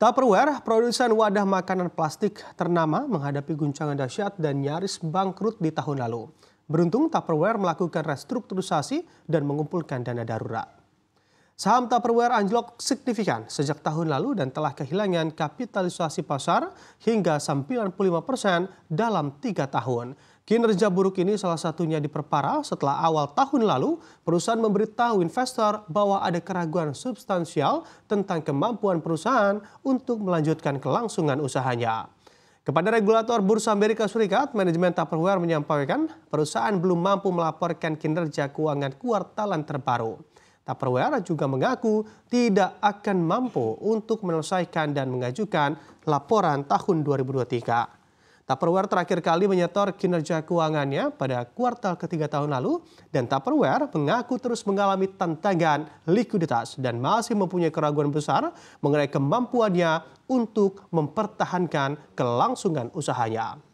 Tupperware, produsen wadah makanan plastik ternama menghadapi guncangan dahsyat dan nyaris bangkrut di tahun lalu. Beruntung Tupperware melakukan restrukturisasi dan mengumpulkan dana darurat. Saham Tupperware anjlok signifikan sejak tahun lalu dan telah kehilangan kapitalisasi pasar hingga 95 dalam tiga tahun. Kinerja buruk ini salah satunya diperparah setelah awal tahun lalu perusahaan memberitahu investor bahwa ada keraguan substansial tentang kemampuan perusahaan untuk melanjutkan kelangsungan usahanya. Kepada regulator Bursa Amerika Serikat, manajemen Tupperware menyampaikan perusahaan belum mampu melaporkan kinerja keuangan kuartalan terbaru. Tupperware juga mengaku tidak akan mampu untuk menyelesaikan dan mengajukan laporan tahun 2023. Tupperware terakhir kali menyetor kinerja keuangannya pada kuartal ketiga tahun lalu dan Tupperware mengaku terus mengalami tantangan likuiditas dan masih mempunyai keraguan besar mengenai kemampuannya untuk mempertahankan kelangsungan usahanya.